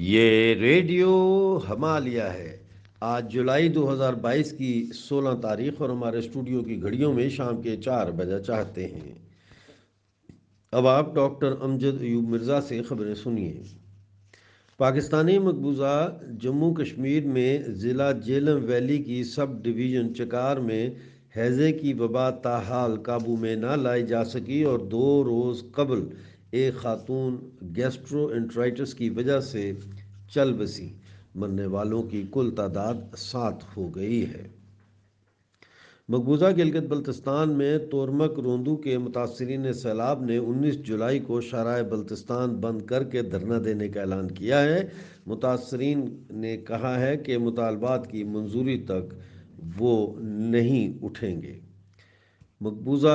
ये रेडियो हमालिया है आज जुलाई 2022 की 16 तारीख और हमारे स्टूडियो की घड़ियों में शाम के चार बजा चाहते हैं अब आप डॉक्टर अमजद अयूब मिर्ज़ा से खबरें सुनिए पाकिस्तानी मकबूजा जम्मू कश्मीर में ज़िला जेलम वैली की सब डिवीज़न चकार में हैज़े की वबा ताहाल काबू में ना लाई जा सकी और दो रोज़ कबल एक खातून गैस्ट्रो गैस्ट्रोइंट्राइटिस की वजह से चल बसी मरने वालों की कुल तादाद सात हो गई है मकबूजा गिलगित बल्तिस्तान में तोरमक रोंदू के मुतासरीन सैलाब ने 19 जुलाई को शराय बल्तिस्तान बंद करके धरना देने का ऐलान किया है मुतासरीन ने कहा है कि मुतालबात की मंजूरी तक वो नहीं उठेंगे मकबूजा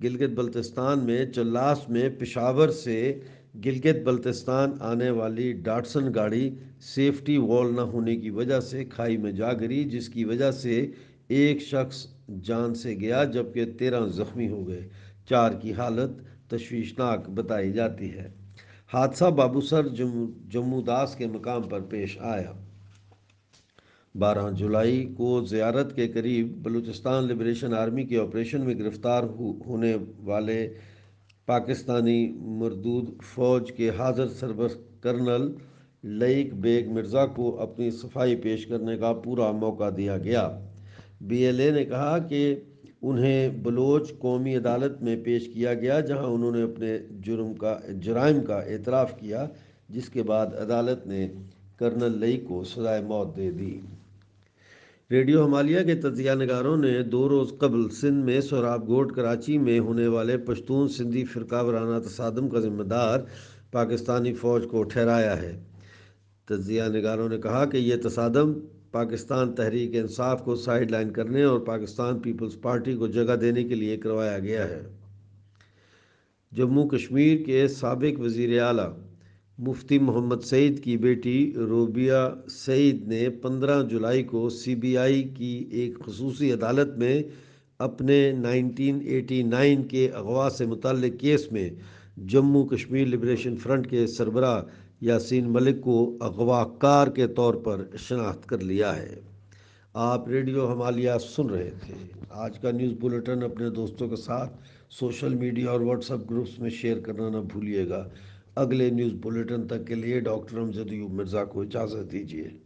गिलगित बल्तिस्तान में चल्लास में पिशावर से गिलगित बल्तिस्तान आने वाली डाटसन गाड़ी सेफ्टी वॉल ना होने की वजह से खाई में जा गिरी जिसकी वजह से एक शख्स जान से गया जबकि तेरह जख्मी हो गए चार की हालत तश्वीशनाक बताई जाती है हादसा बाबूसर जम्मूदास के मकाम पर पेश आया 12 जुलाई को ज़्यारत के करीब बलूचिस्तान लिबरेशन आर्मी के ऑपरेशन में गिरफ़्तार होने वाले पाकिस्तानी मरदूद फ़ौज के हाजिर सरबर कर्नल लईक बेग मिर्ज़ा को अपनी सफाई पेश करने का पूरा मौका दिया गया बीएलए ने कहा कि उन्हें बलोच कौमी अदालत में पेश किया गया जहां उन्होंने अपने जुर्म का जराइम का एतराफ़ किया जिसके बाद अदालत ने कर्नल लई को सजाए मौत दे दी रेडियो हमालिया के तजिया नगारों ने दो रोज़ कबल सिंध में सोराबगोट कराची में होने वाले पश्तून सिंधी फ़िरका वराना तसादम का जिम्मेदार पाकिस्तानी फ़ौज को ठहराया है तजिया नगारों ने कहा कि यह तसादम पाकिस्तान तहरीक इंसाफ को साइड लाइन करने और पाकिस्तान पीपल्स पार्टी को जगह देने के लिए करवाया गया है जम्मू कश्मीर के सबक वज़ी अला मुफ्ती मोहम्मद सईद की बेटी रोबिया सईद ने 15 जुलाई को सीबीआई की एक खसूसी अदालत में अपने 1989 के अगवा से मुतल केस में जम्मू कश्मीर लिबरेशन फ्रंट के सरबरा यासीन मलिक को अगवाकार के तौर पर शनाख्त कर लिया है आप रेडियो हमालिया सुन रहे थे आज का न्यूज़ बुलेटिन अपने दोस्तों के साथ सोशल मीडिया और व्हाट्सएप ग्रुप्स में शेयर करना ना भूलिएगा अगले न्यूज़ बुलेटिन तक के लिए डॉक्टर अमजद यूब मिर्ज़ा को इजाज़त दीजिए